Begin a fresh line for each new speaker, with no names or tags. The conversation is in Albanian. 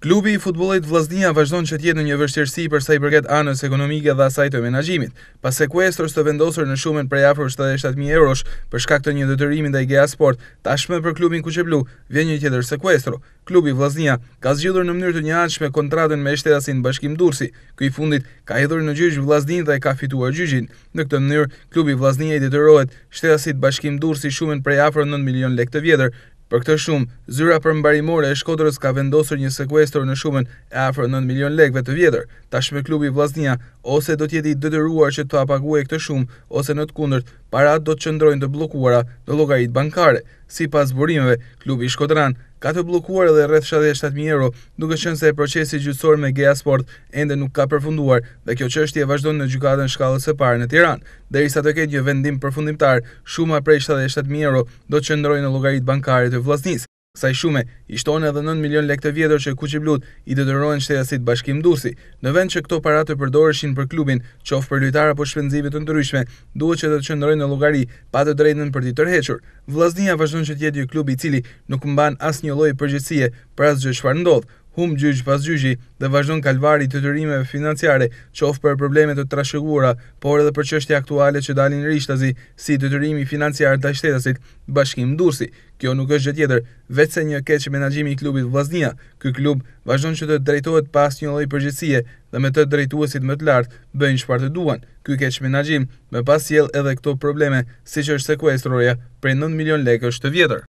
Klubi i futbolit Vlasnia vazhdon që tjetë në një vështirësi për sa i përket anës ekonomike dhe asaj të menajimit, pas sekuestrës të vendosër në shumën prej afrë 77.000 eurosh për shkak të një dëtërimi dhe i gea sport, tashme për klubin Kuqeblu, vjen një tjetër sekuestro. Klubi Vlasnia ka zgjidhur në mënyrë të një anëshme kontratën me shtetasin bashkim Dursi, Kuj fundit ka hedhur në gjyqë Vlasnin dhe ka fituar gjyqin. Në këtë mënyrë, klubi Vlasnia i detyrohet shtetasit bashkim Dursi shumën prej afrë 9 milion lek të vjetër, Për këtë shumë, zyra për mbarimore e shkodrës ka vendosur një sekwestor në shumën e afro 9 milion legve të vjetër, Tashme klubi vlasnia, ose do tjeti dëtëruar që të apagu e këtë shumë, ose në të kundërt, parat do të qëndrojnë të blokuara në logarit bankare. Si pas burimeve, klubi shkodran ka të blokuar edhe rreth 67.000 euro, duke qenë se procesi gjyqësor me Gea Sport ende nuk ka përfunduar dhe kjo çështje vazhdon në gjykatën shkallës së parë në Tiranë. Derisa të ketë një vendim përfundimtar, shuma prej 67.000 euro do të qëndrojnë në llogaritë bankare të vllaznisë. Sa i shume, i shtonë edhe 9 milion lek të vjetër që kuqib blut i dëtërrojnë shtetësit bashkim dursi. Në vend që këto parat të përdoreshin për klubin, qofë për lytara apo shpenzivit të ndryshme, duhet që të të qëndrojnë në lugari, pa të drejnën për të tërhequr. Vlasnia vazhdojnë që tjetë ju klubi cili nuk mban as një loj përgjësie për as gjë shfarë ndodhë hum gjyqë pas gjyqi dhe vazhdon kalvari të të rrimeve financiare, ofë për problemet të trashëgura, por edhe për qështje aktuale që dalin rrishtazi, si të të rrimi financiar të ashtetasit bashkim dursi. Kjo nuk është gjëtjetër, vetë se një keqë menagjimi i klubit Vlasnia, Ky klub vazhdon që të drejtohet pas një loj përgjithsie dhe me të drejtuasit më të lartë bëjnë që partë duan. Ky keqë menagjim me pas jel edhe këto probleme, si që është sekuestroja prej 9 milion lekë të vjetër.